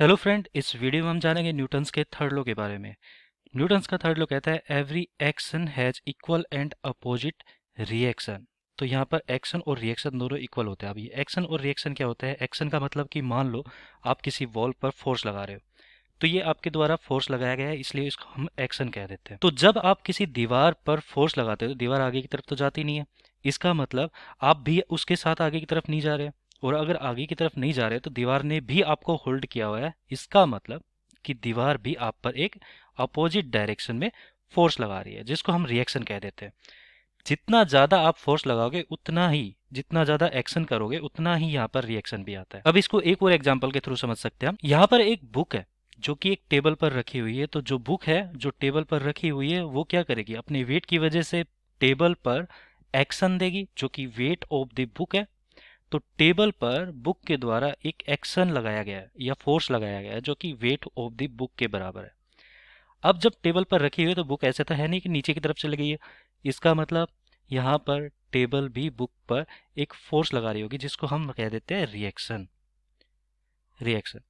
hello friend इस video में हम जानेंगे न्यूटन्स के थर्ड लॉ के बारे में न्यूटन्स का थर्ड लॉ कहता है every action has equal and opposite reaction तो यहाँ पर एक्शन और रिएक्शन दोनों इक्वल होते हैं अब ये एक्शन और रिएक्शन क्या होता है एक्शन का मतलब कि मान लो आप किसी वॉल पर फोर्स लगा रहे हो तो ये आपके द्वारा फोर्स लगाया गया है इसलिए इसको हम एक्शन कह देते हैं तो जब आप किसी दीवार पर फोर्स लगाते हो तो दीवार आगे की तरफ तो जाती नहीं है इसका मतलब आप भी उसके साथ आगे की तरफ नहीं जा रहे हैं और अगर आगे की तरफ नहीं जा रहे तो दीवार ने भी आपको होल्ड किया हुआ है इसका मतलब कि दीवार भी आप पर एक अपोजिट डायरेक्शन में फोर्स लगा रही है जिसको हम रिएक्शन कह देते हैं जितना ज़्यादा आप फोर्स लगाओगे उतना ही जितना ज़्यादा एक्शन करोगे उतना ही यहाँ पर रिएक्शन भी आता है अब इसको एक और एग्जाम्पल के थ्रू समझ सकते हैं हम यहाँ पर एक बुक है जो कि एक टेबल पर रखी हुई है तो जो बुक है जो टेबल पर रखी हुई है वो क्या करेगी अपने वेट की वजह से टेबल पर एक्शन देगी जो कि वेट ऑफ द बुक है तो टेबल पर बुक के द्वारा एक एक्शन लगाया गया है या फोर्स लगाया गया है जो कि वेट ऑफ द बुक के बराबर है अब जब टेबल पर रखी हुई तो बुक ऐसे तो है नहीं कि नीचे की तरफ चली गई है इसका मतलब यहाँ पर टेबल भी बुक पर एक फोर्स लगा रही होगी जिसको हम कह देते हैं रिएक्शन रिएक्शन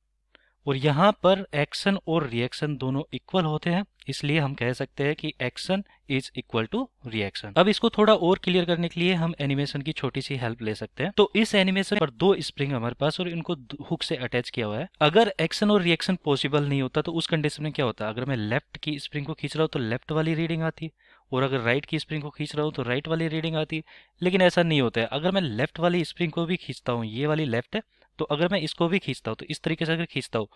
और यहाँ पर एक्शन और रिएक्शन दोनों इक्वल होते हैं इसलिए हम कह सकते हैं कि action is equal to reaction अब इसको थोड़ा और क्लियर करने के लिए हम एनिमेशन की छोटी सी हेल्प ले सकते हैं तो इस एनिमेशन पर दो स्प्रिंग हमारे पास और इनको हुक से अटैच किया हुआ है अगर एक्शन और रिएक्शन पॉसिबल नहीं होता तो उस कंडीशन में क्या होता अगर मैं लेफ्ट की स्प्रिंग को खींच रहा हूँ तो लेफ्ट वाली रीडिंग आती और अगर राइट की स्प्रिंग को खींच रहा हूँ तो राइट वाली रीडिंग आती लेकिन ऐसा नहीं होता है अगर मैं लेफ्ट वाली स्प्रिंग को भी खींचता हूँ ये वाली लेफ्ट है तो अगर मैं इसको भी खींचता हूँ तो इस तरीके से अगर खींचता हूँ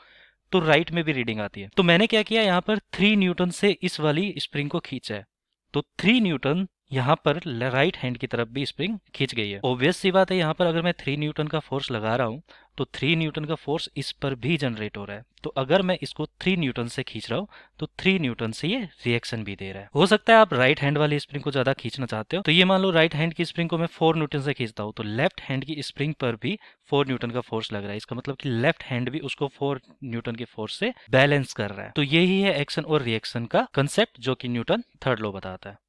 तो राइट में भी रीडिंग आती है तो मैंने क्या किया यहाँ पर थ्री न्यूटन से इस वाली स्प्रिंग को खींचा है तो थ्री न्यूटन यहाँ पर राइट हैंड की तरफ भी स्प्रिंग खींच गई है ओब्वियस सी बात है यहाँ पर अगर मैं थ्री न्यूटन का फोर्स लगा रहा हूँ तो थ्री न्यूटन का फोर्स इस पर भी जनरेट हो रहा है तो अगर मैं इसको थ्री न्यूटन से खींच रहा हूँ तो थ्री न्यूटन से ये रिएक्शन भी दे रहा है हो सकता है आप राइट हैंड वाली स्प्रिंग को ज्यादा खींचना चाहते हो तो ये मान लो राइट हैंड की स्प्रिंग को मैं फोर न्यूटन से खींचता हूँ तो लेफ्ट हैंड की स्प्रिंग पर भी फोर न्यूटन का फोर्स लग रहा है इसका मतलब की लेफ्ट हैंड भी उसको फोर न्यूटन के फोर्स से बैलेंस कर रहा है तो यही है एक्शन और रिएक्शन का कंसेप्ट जो की न्यूटन थर्ड लो बताता है